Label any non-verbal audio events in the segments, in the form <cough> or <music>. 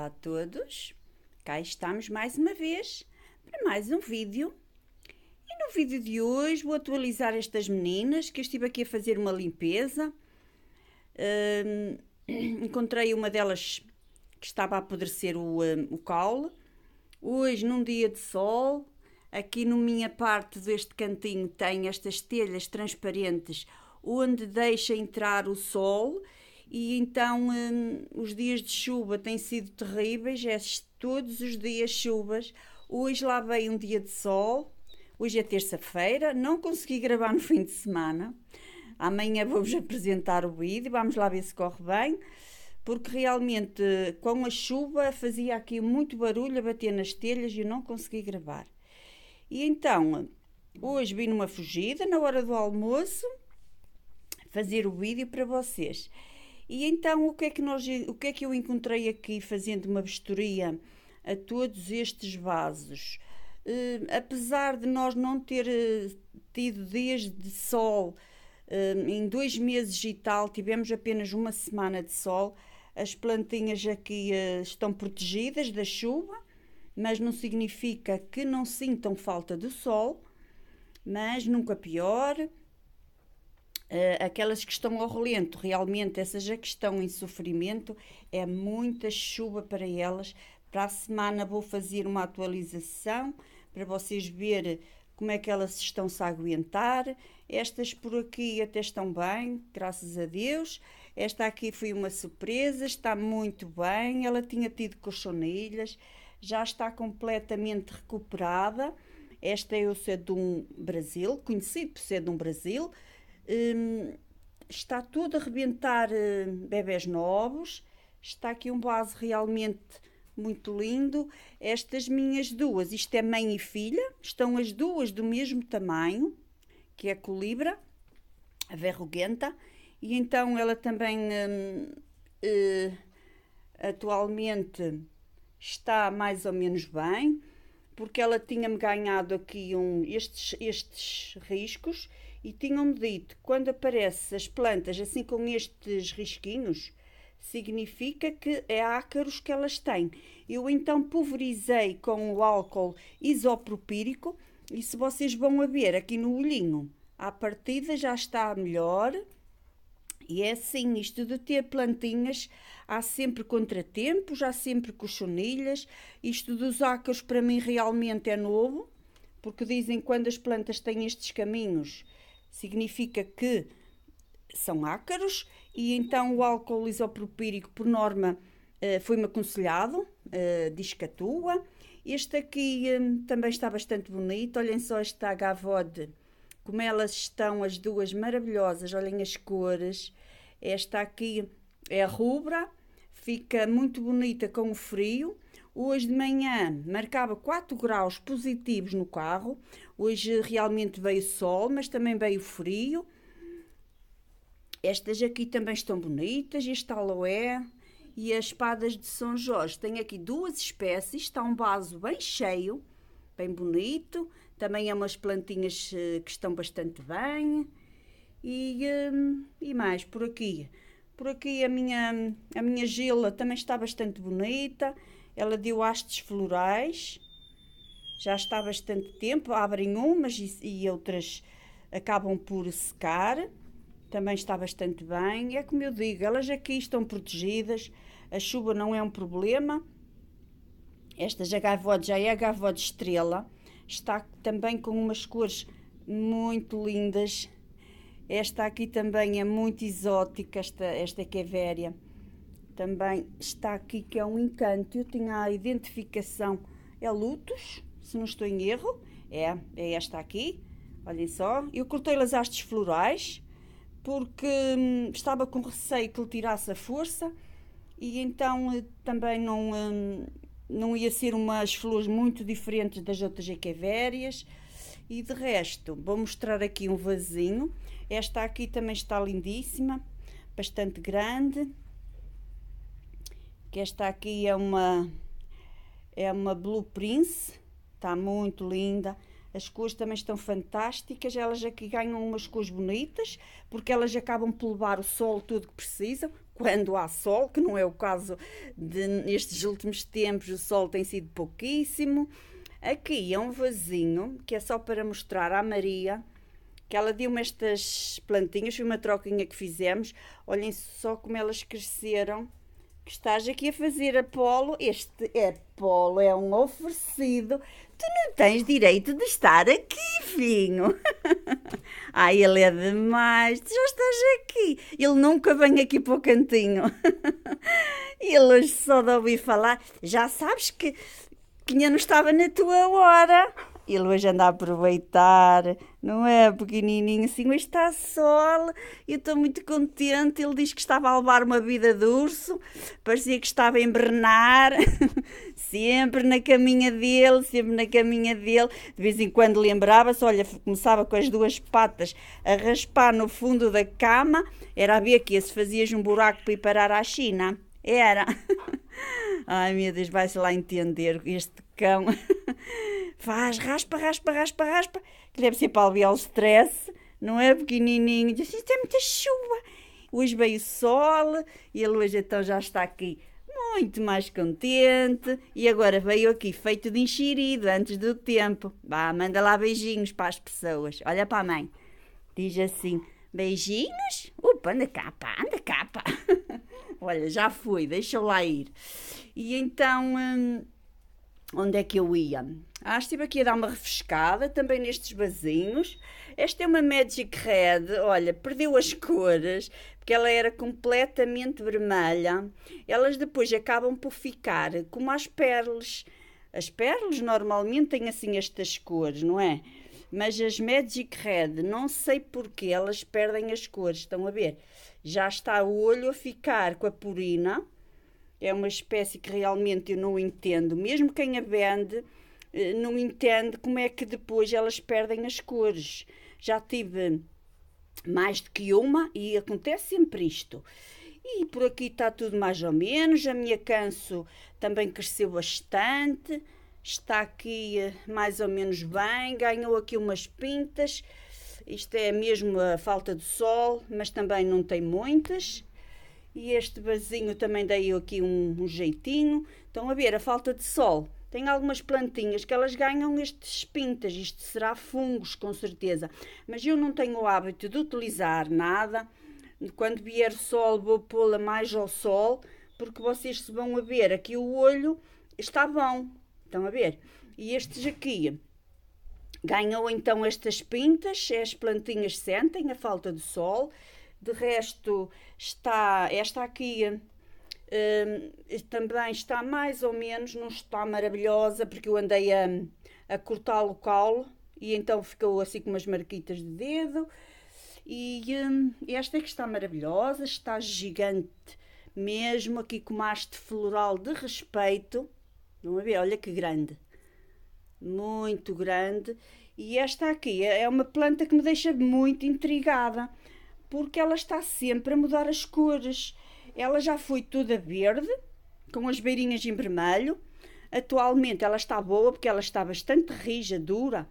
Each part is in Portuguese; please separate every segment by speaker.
Speaker 1: Olá a todos, cá estamos mais uma vez para mais um vídeo. E no vídeo de hoje vou atualizar estas meninas que eu estive aqui a fazer uma limpeza. Hum, encontrei uma delas que estava a apodrecer o, hum, o caule. Hoje, num dia de sol, aqui na minha parte deste cantinho tem estas telhas transparentes onde deixa entrar o sol e então hum, os dias de chuva têm sido terríveis, é todos os dias chuvas. Hoje lá veio um dia de sol, hoje é terça-feira, não consegui gravar no <laughs> fim de semana. Amanhã vou-vos apresentar o vídeo, vamos lá ver se corre bem, porque realmente com a chuva fazia aqui muito barulho a bater nas telhas e não consegui gravar. E então, hoje vim numa fugida, na hora do almoço, fazer o vídeo para vocês. E então o que é que nós o que é que eu encontrei aqui fazendo uma vistoria a todos estes vasos? Uh, apesar de nós não ter eh, tido dias de sol, uh, em dois meses e tal, tivemos apenas uma semana de sol, as plantinhas aqui estão protegidas da chuva, mas não significa que não sintam falta do sol, mas nunca pior. Uh, aquelas que estão ao relento, realmente, essas já que estão em sofrimento, é muita chuva para elas. Para a semana vou fazer uma atualização para vocês verem como é que elas estão-se a aguentar. Estas por aqui até estão bem, graças a Deus. Esta aqui foi uma surpresa, está muito bem. Ela tinha tido colchonilhas, já está completamente recuperada. Esta é o Sedum Brasil, conhecido por Sedum Brasil. Brasil Hum, está tudo a rebentar hum, bebés novos, está aqui um vaso realmente muito lindo. Estas minhas duas, isto é mãe e filha, estão as duas do mesmo tamanho, que é a colibra, a verruguenta, e então ela também hum, eh, atualmente está mais ou menos bem, porque ela tinha-me ganhado aqui um, estes, estes riscos e tinham-me dito que quando aparecem as plantas assim com estes risquinhos, significa que é ácaros que elas têm. Eu então pulverizei com o álcool isopropírico e se vocês vão a ver aqui no olhinho, à partida já está melhor. E é assim, isto de ter plantinhas, há sempre contratempos, há sempre cochonilhas. Isto dos ácaros para mim realmente é novo, porque dizem que quando as plantas têm estes caminhos, significa que são ácaros e então o álcool isopropírico, por norma, eh, foi-me aconselhado, eh, diz que atua. Este aqui hum, também está bastante bonito. Olhem só esta agavode, como elas estão as duas maravilhosas, olhem as cores. Esta aqui é a rubra fica muito bonita com o frio. Hoje de manhã marcava 4 graus positivos no carro. Hoje realmente veio sol, mas também veio frio. Estas aqui também estão bonitas, este aloé e as espadas de São Jorge. Tem aqui duas espécies, está um vaso bem cheio, bem bonito. Também há umas plantinhas eh, que estão bastante bem. E, hum, e mais por aqui por aqui a minha, a minha gila também está bastante bonita. Ela deu hastes florais. Já está bastante tempo. Abrem umas e, e outras acabam por secar. Também está bastante bem. É como eu digo, elas aqui estão protegidas. A chuva não é um problema. esta já é de estrela. Está também com umas cores muito lindas esta aqui também é muito exótica, esta, esta Keveria. É também está aqui que é um encanto. Eu tenho a identificação. É Lutos, se não estou em erro. É, é esta aqui. Olhem só. Eu cortei as hastes florais porque hum, estava com receio que lhe tirasse a força e então eh, também não, hum, não ia ser umas flores muito diferentes das outras equivérias e de resto, vou mostrar aqui um vasinho. Esta aqui também está lindíssima, bastante grande. Que esta aqui é uma é uma Blue Prince, está muito linda. As cores também estão fantásticas, elas aqui ganham umas cores bonitas, porque elas acabam por levar o sol tudo que precisam, quando há sol, que não é o caso destes últimos tempos, o sol tem sido pouquíssimo. Aqui é um vasinho que é só para mostrar à Maria que ela deu-me estas plantinhas, foi uma troquinha que fizemos. Olhem só como elas cresceram. Que estás aqui a fazer polo. Este é polo, é um oferecido. Tu não tens direito de estar aqui, filhinho. <laughs> Ai, ele é demais. Tu já estás aqui. Ele nunca vem aqui para o cantinho. <laughs> ele hoje só de ouvir falar. Já sabes que pequenino não estava na tua hora. Ele hoje anda a aproveitar, não é? Pequenininho assim, mas está sol. Eu estou muito contente. Ele diz que estava a levar uma vida de urso, parecia que estava a embrenar, <laughs> sempre na caminha dele, sempre na caminha dele. De vez em quando lembrava-se, olha, começava com as duas patas a raspar no fundo da cama. Era a ver que se fazias um buraco para ir parar à China. Era. <laughs> Ai meu Deus, vai-se lá entender este cão. <laughs> Faz, raspa, raspa, raspa, raspa. Que deve ser para aliviar o stress, não é? Pequenininho. Diz, isto é muita chuva. Hoje veio o sol e ele hoje então já está aqui muito mais contente e agora veio aqui feito de enxerido antes do tempo. Vá, manda lá beijinhos para as pessoas. Olha para a mãe. Diz assim: beijinhos? Opa, anda cá, pá, anda cá, pá olha, já fui, deixa eu lá ir. E então, hum, onde é que eu ia? Ah, estive aqui a dar uma refrescada, também nestes vasinhos. Esta é uma Magic Red, olha, perdeu as cores, porque ela era completamente vermelha. Elas depois acabam por ficar como as pérolas. As pérolas normalmente têm assim estas cores, não é? Mas as Magic Red, não sei porquê, elas perdem as cores, estão a ver? Já está o olho a ficar com a purina. É uma espécie que realmente eu não entendo. Mesmo quem a vende eh, não entende como é que depois elas perdem as cores. Já tive mais do que uma e acontece sempre isto. E por aqui está tudo mais ou menos. A minha canso também cresceu bastante. Está aqui eh, mais ou menos bem. Ganhou aqui umas pintas. Isto é mesmo a falta de sol, mas também não tem muitas. E este vasinho também dei aqui um, um jeitinho. Estão a ver, a falta de sol. Tem algumas plantinhas que elas ganham estes pintas. Isto será fungos, com certeza. Mas eu não tenho o hábito de utilizar nada. Quando vier sol, vou pô-la mais ao sol, porque vocês se vão a ver. Aqui o olho está bom. Estão a ver? E estes aqui Ganhou então estas pintas, as plantinhas sentem a falta de sol. De resto, está esta aqui hum, também está mais ou menos, não está maravilhosa, porque eu andei a, a cortar o calo e então ficou assim com umas marquitas de dedo. E um, esta é que está maravilhosa, está gigante, mesmo aqui com haste floral de respeito. Vamos ver, Olha que grande muito grande. E esta aqui é, é uma planta que me deixa muito intrigada, porque ela está sempre a mudar as cores. Ela já foi toda verde, com as beirinhas em vermelho. Atualmente ela está boa porque ela está bastante rija, dura.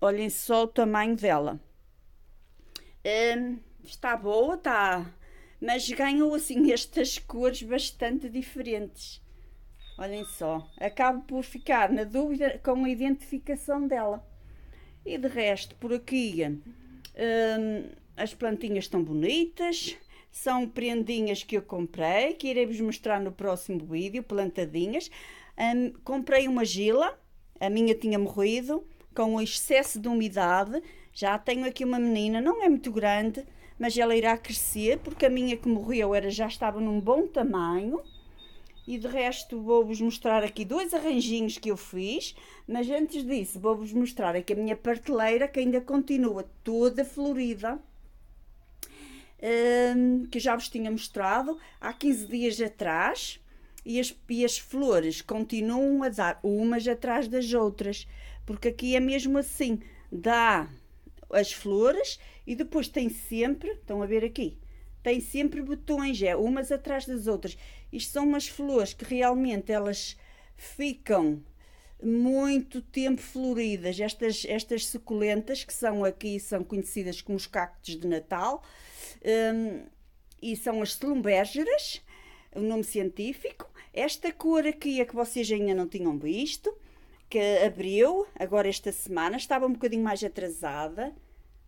Speaker 1: Olhem só o tamanho dela. Hum, está boa, está, mas ganhou assim <laughs> estas cores bastante diferentes. Olhem só, acabo por ficar na dúvida com a identificação dela. E de resto, por aqui, hum, as plantinhas estão bonitas. São prendinhas que eu comprei, que irei-vos mostrar no próximo vídeo, plantadinhas. Hum, comprei uma gila, a minha tinha morrido, com o excesso de umidade. Já tenho aqui uma menina, não é muito grande, mas ela irá crescer, porque a minha que morreu era, já estava num bom tamanho. E de resto vou-vos mostrar aqui dois arranjinhos que eu fiz, mas antes disso vou-vos mostrar aqui a minha parteleira que ainda continua toda florida, um, que já vos tinha mostrado há 15 dias atrás. E as, e as flores continuam a dar umas atrás das outras, porque aqui é mesmo assim: dá as flores e depois tem sempre, estão a ver aqui, tem sempre botões, é umas atrás das outras. Isto são umas flores que realmente elas ficam muito tempo floridas. Estas, estas suculentas, que são aqui, são conhecidas como os cactos de Natal, um, e são as slumbergeras, o nome científico. Esta cor aqui é que vocês ainda não tinham visto, que abriu agora esta semana, estava um bocadinho mais atrasada.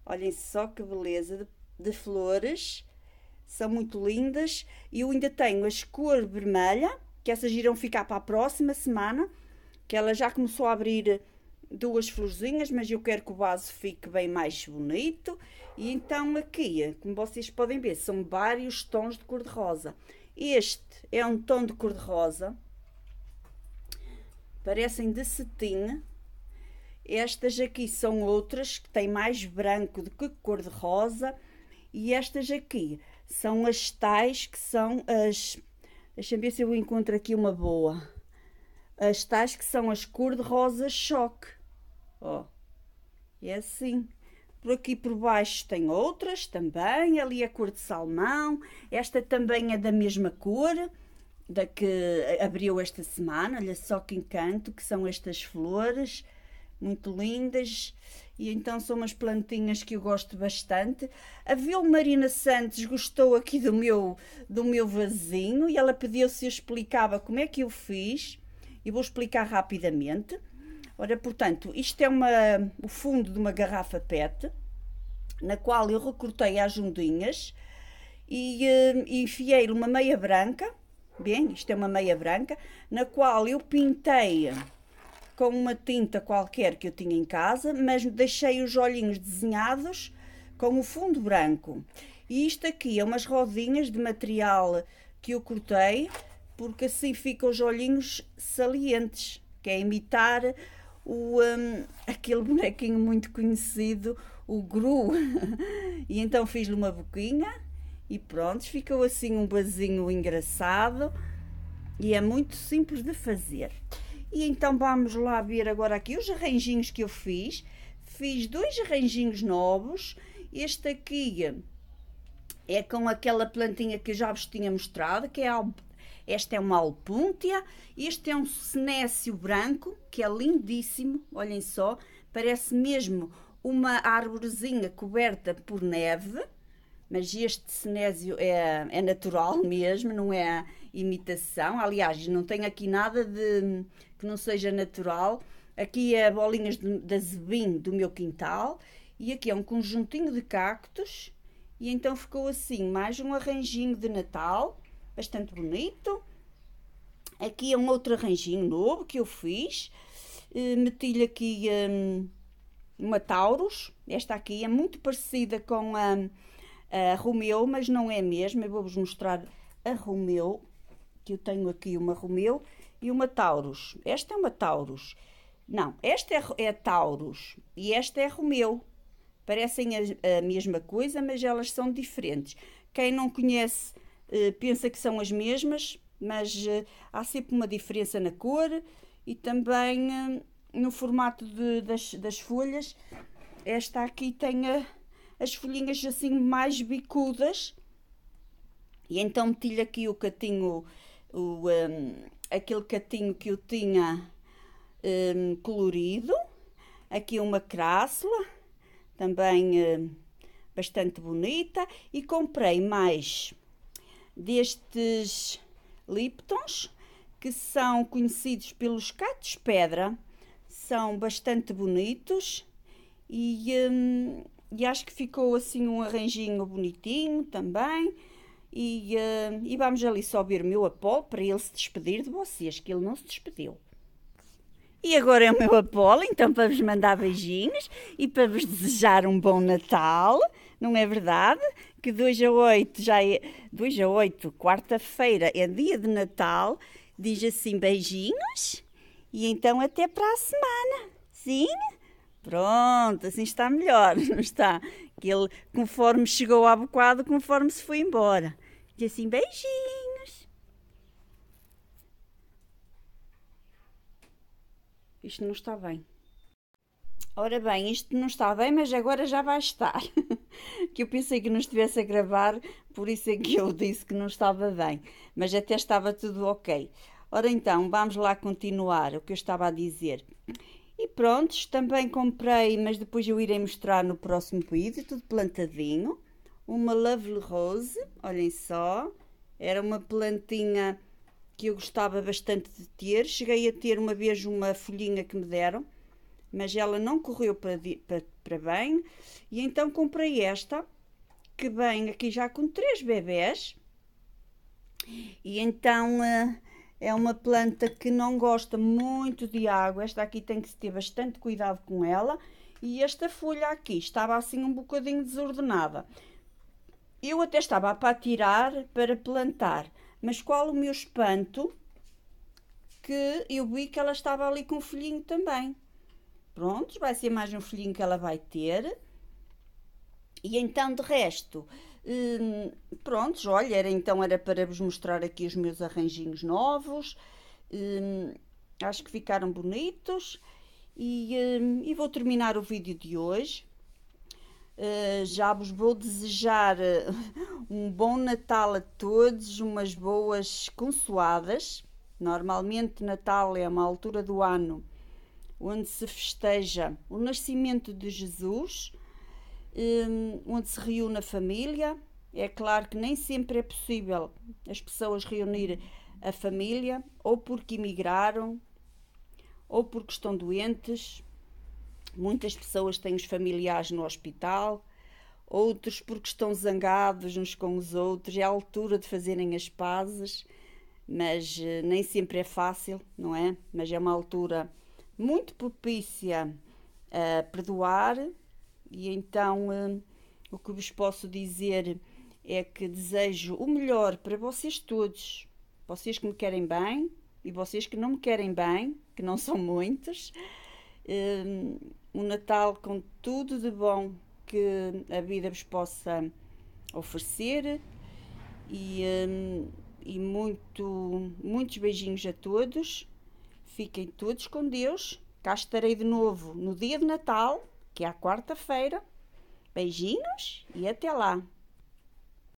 Speaker 1: Olhem só que beleza de, de flores são muito lindas. E eu ainda tenho as cor vermelha, que essas irão ficar para a próxima semana, que ela já começou a abrir duas florzinhas, mas eu quero que o vaso fique bem mais bonito. E então aqui, como vocês podem ver, são vários tons de cor-de-rosa. Este é um tom de cor-de-rosa, parecem de cetim. Estas aqui são outras que têm mais branco do que cor-de-rosa. E estas aqui são as tais que são as. Deixa-me ver se eu encontro aqui uma boa. As tais que são as cor-de-rosa choque. Ó, oh, é assim. Por aqui por baixo tem outras também. Ali a é cor de salmão. Esta também é da mesma cor da que abriu esta semana. Olha só que encanto que são estas flores muito lindas e então são umas plantinhas que eu gosto bastante. A Vilmarina Santos gostou aqui do meu, do meu vasinho e ela pediu se eu explicava como é que eu fiz e vou explicar rapidamente. Ora, portanto, isto é uma, o fundo de uma garrafa PET na qual eu recortei as ondinhas e, eh, e enfiei-lhe uma meia branca, bem, isto é uma meia branca, na qual eu pintei com uma tinta qualquer que eu tinha em casa, mas deixei os olhinhos desenhados com o fundo branco. E isto aqui é umas rodinhas de material que eu cortei, porque assim ficam os olhinhos salientes, que é imitar o, um, aquele bonequinho muito conhecido, o Gru. <laughs> e então fiz-lhe uma boquinha e pronto, ficou assim um basinho engraçado e é muito simples de fazer. E então vamos lá ver agora aqui os arranjinhos que eu fiz. Fiz dois arranjinhos novos. Este aqui é com aquela plantinha que eu já vos tinha mostrado, que é a esta é uma alpúntia, este é um senécio branco, que é lindíssimo, olhem só, parece mesmo uma árvorezinha coberta por neve mas este cenésio é, é natural <laughs> mesmo, não é imitação. Aliás, não tem aqui nada de que não seja natural. Aqui é bolinhas de, de do meu quintal e aqui é um conjuntinho de cactos e então ficou assim mais um arranjinho de Natal, bastante bonito. Aqui é um outro arranjinho novo que eu fiz. Eh, meti-lhe aqui um, uma Taurus. Esta aqui é muito parecida com a a Romeu, mas não é mesmo. Eu vou-vos mostrar a Romeu, que eu tenho aqui uma Romeu e uma Taurus. Esta é uma Taurus. Não, esta é, é Taurus e esta é Romeu. Parecem a, a, mesma coisa, mas elas são diferentes. Quem não conhece eh, pensa que são as mesmas, mas eh, há sempre uma diferença na cor e também eh, no formato de, das, das folhas. Esta aqui tem a as folhinhas assim mais bicudas. E então meti-lhe aqui o catinho, o, um, aquele catinho que eu tinha um, colorido, aqui uma crássula, também um, bastante bonita, e comprei mais destes Liptons, que são conhecidos pelos catos pedra, são bastante bonitos e hum, e acho que ficou assim um arranjinho bonitinho também. E, uh, e vamos ali só ver o meu Apolo para ele se despedir de vocês, que ele não se despediu. E agora é o meu Apolo, então para vos mandar beijinhos e para vos desejar um bom Natal, não é verdade? Que 2 a 8 já é. 2 a 8, quarta-feira, é dia de Natal. Diz assim beijinhos e então até para a semana. Sim? Pronto, assim está melhor, <laughs> não está? Que ele, conforme chegou à bocado, conforme se foi embora. E assim, beijinhos. Isto não está bem. Ora bem, isto não está bem, mas agora já vai estar. <laughs> que eu pensei que não estivesse a gravar, por isso é que eu disse que não estava bem. Mas até estava tudo ok. Ora então, vamos lá continuar o que eu estava a dizer prontos, também comprei, mas depois eu irei mostrar no próximo vídeo, tudo plantadinho. Uma Lovely Rose, olhem só. Era uma plantinha que eu gostava bastante de ter. Cheguei a ter uma vez uma folhinha que me deram, mas ela não correu para, para, para bem. E então comprei esta, que vem aqui já com três bebés. E então uh, é uma planta que não gosta muito de água. Esta aqui tem que ter bastante cuidado com ela. E esta folha aqui estava assim um bocadinho desordenada. Eu até estava para tirar, para plantar. Mas qual o meu espanto? Que eu vi que ela estava ali com um folhinho também. Prontos, vai ser mais um folhinho que ela vai ter. E então, de resto, pronto, hum, prontos, olha, era, então era para vos mostrar aqui os meus arranjinhos novos. Hum, acho que ficaram bonitos. E, hum, e, vou terminar o vídeo de hoje. Uh, já vos vou desejar uh, <laughs> um bom Natal a todos, umas boas consoadas. Normalmente, Natal é uma altura do ano onde se festeja o nascimento de Jesus um, onde se reúne a família. É claro que nem sempre é possível as pessoas reunir a família, ou porque emigraram, ou porque estão doentes. Muitas pessoas têm os familiares no hospital, outros porque estão zangados uns com os outros. É a altura de fazerem as pazes, mas eh, nem sempre é fácil, não é? Mas é uma altura muito propícia a perdoar e então hum, o que vos posso dizer é que desejo o melhor para vocês todos. Vocês que me querem bem e vocês que não me querem bem, que não <laughs> são muitos. Hum, um, Natal com tudo de bom que a vida vos possa oferecer e, hum, e muito, muitos beijinhos a todos. Fiquem todos com Deus. Cá estarei de novo no dia de Natal que é a quarta-feira. Beijinhos e até lá!